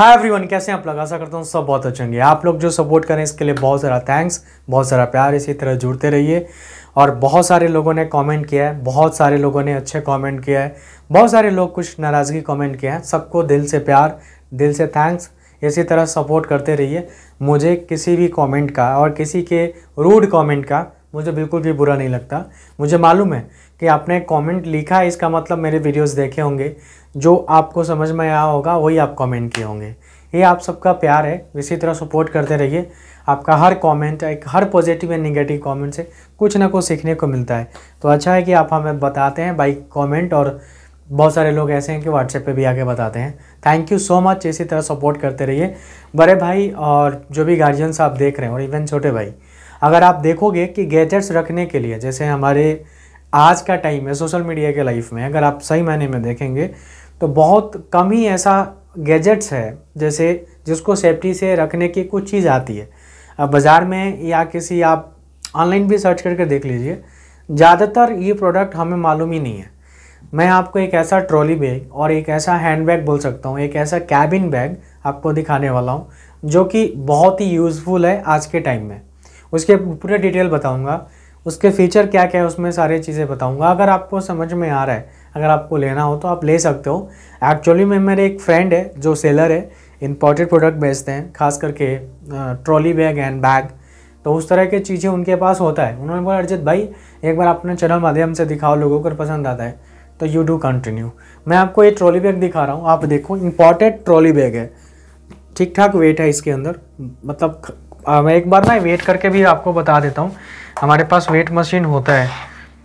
hi everyone कैसे हैं आप लोग आशा करता हूँ सब बहुत अच्छे होंगे आप लोग जो सपोर्ट करें इसके लिए बहुत सारा थैंक्स बहुत सारा प्यार इसी तरह जुड़ते रहिए और बहुत सारे लोगों ने कमेंट किया है बहुत सारे लोगों ने अच्छे कमेंट किया है बहुत सारे लोग कुछ नाराज़गी कमेंट किया है सबको दिल से प्यार दिल से थैंक्स इसी तरह सपोर्ट करते रहिए मुझे किसी भी कॉमेंट का और किसी के रूड कॉमेंट का मुझे बिल्कुल भी बुरा नहीं लगता मुझे मालूम है कि आपने कमेंट लिखा है इसका मतलब मेरे वीडियोस देखे होंगे जो आपको समझ में आया होगा वही आप कमेंट किए होंगे ये आप सबका प्यार है इसी तरह सपोर्ट करते रहिए आपका हर कमेंट एक हर पॉजिटिव या निगेटिव कमेंट से कुछ ना कुछ सीखने को मिलता है तो अच्छा है कि आप हमें बताते हैं बाई कॉमेंट और बहुत सारे लोग ऐसे हैं कि व्हाट्सएप पे भी आके बताते हैं थैंक यू सो मच इसी तरह सपोर्ट करते रहिए बड़े भाई और जो भी गार्जियंस आप देख रहे हैं और इवन छोटे भाई अगर आप देखोगे कि गैजेट्स रखने के लिए जैसे हमारे आज का टाइम है सोशल मीडिया के लाइफ में अगर आप सही मायने में देखेंगे तो बहुत कम ही ऐसा गैजेट्स है जैसे जिसको सेफ्टी से रखने की कुछ चीज़ आती है अब बाज़ार में या किसी आप ऑनलाइन भी सर्च करके देख लीजिए ज़्यादातर ये प्रोडक्ट हमें मालूम ही नहीं है मैं आपको एक ऐसा ट्रॉली बैग और एक ऐसा हैंड बैग बोल सकता हूँ एक ऐसा कैबिन बैग आपको दिखाने वाला हूँ जो कि बहुत ही यूज़फुल है आज के टाइम में उसके पूरे डिटेल बताऊँगा उसके फ़ीचर क्या क्या है उसमें सारी चीज़ें बताऊंगा अगर आपको समझ में आ रहा है अगर आपको लेना हो तो आप ले सकते हो एक्चुअली में मेरे एक फ्रेंड है जो सेलर है इम्पोर्टेड प्रोडक्ट बेचते हैं खास करके ट्रॉली बैग एंड बैग तो उस तरह के चीज़ें उनके पास होता है उन्होंने बोला अर्जित भाई एक बार अपने चैनल माध्यम से दिखाओ लोगों को पसंद आता है तो यू डू कंटिन्यू मैं आपको ये ट्रॉली बैग दिखा रहा हूँ आप देखो इम्पोर्टेड ट्रॉली बैग है ठीक ठाक वेट है इसके अंदर मतलब आ, मैं एक बार ना वेट करके भी आपको बता देता हूँ हमारे पास वेट मशीन होता है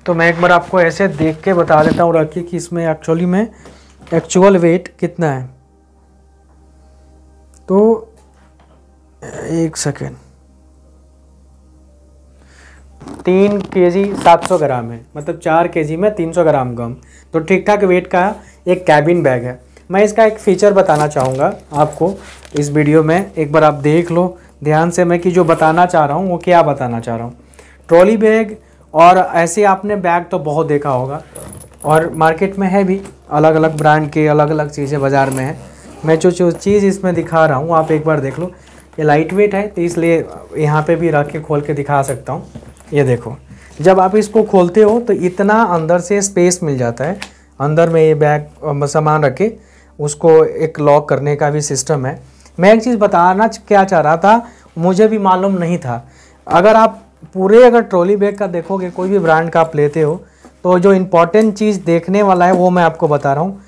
तो मैं एक बार आपको ऐसे देख के बता देता हूँ रखिए कि इसमें एक्चुअली में एक्चुअल वेट कितना है तो एक सेकेंड तीन के जी सात सौ ग्राम है मतलब चार के जी में तीन सौ ग्राम गम तो ठीक ठाक वेट का एक कैबिन बैग है मैं इसका एक फ़ीचर बताना चाहूँगा आपको इस वीडियो में एक बार आप देख लो ध्यान से मैं कि जो बताना चाह रहा हूँ वो क्या बताना चाह रहा हूँ ट्रॉली बैग और ऐसे आपने बैग तो बहुत देखा होगा और मार्केट में है भी अलग अलग ब्रांड के अलग अलग चीज़ें बाज़ार में है मैं जो जो चीज़ इसमें दिखा रहा हूँ आप एक बार देख लो ये लाइट वेट है तो इसलिए यहाँ पे भी रख के खोल के दिखा सकता हूँ ये देखो जब आप इसको खोलते हो तो इतना अंदर से स्पेस मिल जाता है अंदर में ये बैग सामान रख के उसको एक लॉक करने का भी सिस्टम है मैं एक चीज़ बताना क्या चाह रहा था मुझे भी मालूम नहीं था अगर आप पूरे अगर ट्रॉली बैग का देखोगे कोई भी ब्रांड का आप लेते हो तो जो इम्पोर्टेंट चीज़ देखने वाला है वो मैं आपको बता रहा हूँ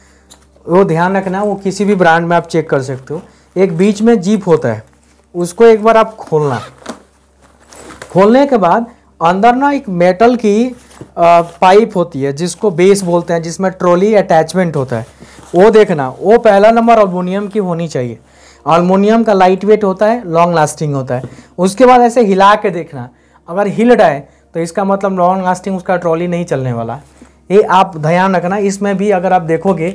वो ध्यान रखना वो किसी भी ब्रांड में आप चेक कर सकते हो एक बीच में जीप होता है उसको एक बार आप खोलना खोलने के बाद अंदर ना एक मेटल की आ, पाइप होती है जिसको बेस बोलते हैं जिसमें ट्रॉली अटैचमेंट होता है वो देखना वो पहला नंबर अल्मोनियम की होनी चाहिए हारमोनियम का लाइट वेट होता है लॉन्ग लास्टिंग होता है उसके बाद ऐसे हिला के देखना अगर हिल रहा है तो इसका मतलब लॉन्ग लास्टिंग उसका ट्रॉली नहीं चलने वाला ये आप ध्यान रखना इसमें भी अगर आप देखोगे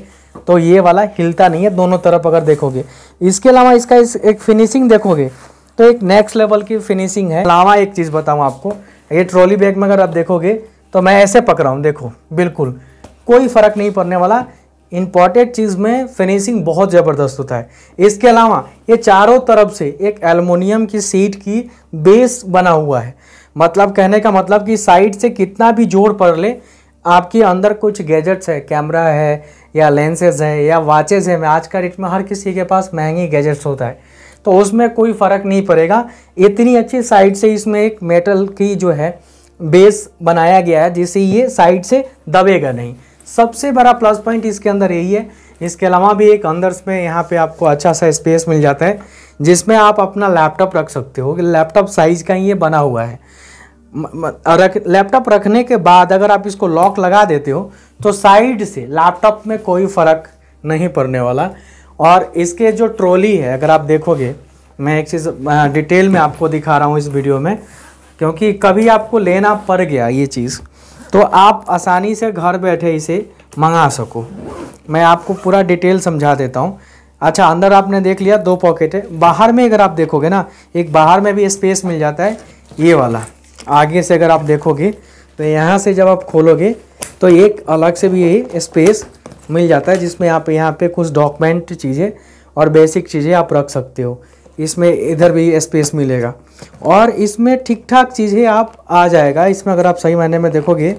तो ये वाला हिलता नहीं है दोनों तरफ अगर देखोगे इसके अलावा इसका इस एक फिनिशिंग देखोगे तो एक नेक्स्ट लेवल की फिनिशिंग है अलावा एक चीज़ बताऊँ आपको ये ट्रॉली बैग में अगर आप देखोगे तो मैं ऐसे पकड़ा हूँ देखो बिल्कुल कोई फ़र्क नहीं पड़ने वाला इम्पॉर्टेंट चीज़ में फिनिशिंग बहुत ज़बरदस्त होता है इसके अलावा ये चारों तरफ से एक एलमोनियम की सीट की बेस बना हुआ है मतलब कहने का मतलब कि साइड से कितना भी जोर पड़ ले आपके अंदर कुछ गैजेट्स है कैमरा है या लेंसेज है या वाचेज है आज का रेट में हर किसी के पास महंगी गैजेट्स होता है तो उसमें कोई फ़र्क नहीं पड़ेगा इतनी अच्छी साइड से इसमें एक मेटल की जो है बेस बनाया गया है जिससे ये साइड से दबेगा नहीं सबसे बड़ा प्लस पॉइंट इसके अंदर यही है इसके अलावा भी एक अंदर में यहाँ पे आपको अच्छा सा स्पेस मिल जाता है जिसमें आप अपना लैपटॉप रख सकते हो लैपटॉप साइज का ही ये बना हुआ है रख लैपटॉप रखने के बाद अगर आप इसको लॉक लगा देते हो तो साइड से लैपटॉप में कोई फ़र्क नहीं पड़ने वाला और इसके जो ट्रॉली है अगर आप देखोगे मैं एक चीज़ डिटेल में आपको दिखा रहा हूँ इस वीडियो में क्योंकि कभी आपको लेना पड़ गया ये चीज़ तो आप आसानी से घर बैठे इसे मंगा सको मैं आपको पूरा डिटेल समझा देता हूँ अच्छा अंदर आपने देख लिया दो पॉकेट है बाहर में अगर आप देखोगे ना एक बाहर में भी स्पेस मिल जाता है ये वाला आगे से अगर आप देखोगे तो यहाँ से जब आप खोलोगे तो एक अलग से भी यही स्पेस मिल जाता है जिसमें आप यहाँ पे कुछ डॉक्यूमेंट चीज़ें और बेसिक चीज़ें आप रख सकते हो इसमें इधर भी स्पेस मिलेगा और इसमें ठीक ठाक चीज़ें आप आ जाएगा इसमें अगर आप सही मायने में देखोगे